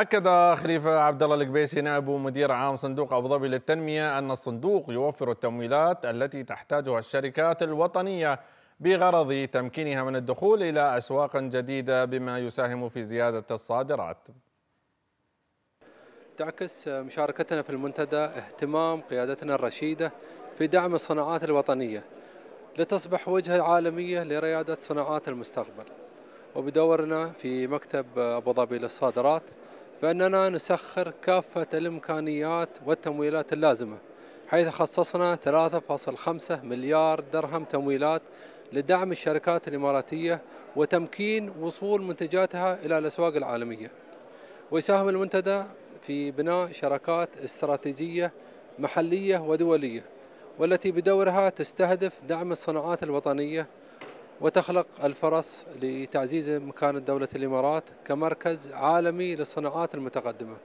أكد خليفة عبد الله القبيسي نائب مدير عام صندوق أبو ظبي للتنمية أن الصندوق يوفر التمويلات التي تحتاجها الشركات الوطنية بغرض تمكينها من الدخول إلى أسواق جديدة بما يساهم في زيادة الصادرات. تعكس مشاركتنا في المنتدى اهتمام قيادتنا الرشيدة في دعم الصناعات الوطنية لتصبح وجهة عالمية لريادة صناعات المستقبل وبدورنا في مكتب أبو ظبي للصادرات فأننا نسخر كافة الإمكانيات والتمويلات اللازمة حيث خصصنا 3.5 مليار درهم تمويلات لدعم الشركات الإماراتية وتمكين وصول منتجاتها إلى الأسواق العالمية ويساهم المنتدى في بناء شراكات استراتيجية محلية ودولية والتي بدورها تستهدف دعم الصناعات الوطنية وتخلق الفرص لتعزيز مكانة دولة الإمارات كمركز عالمي للصناعات المتقدمة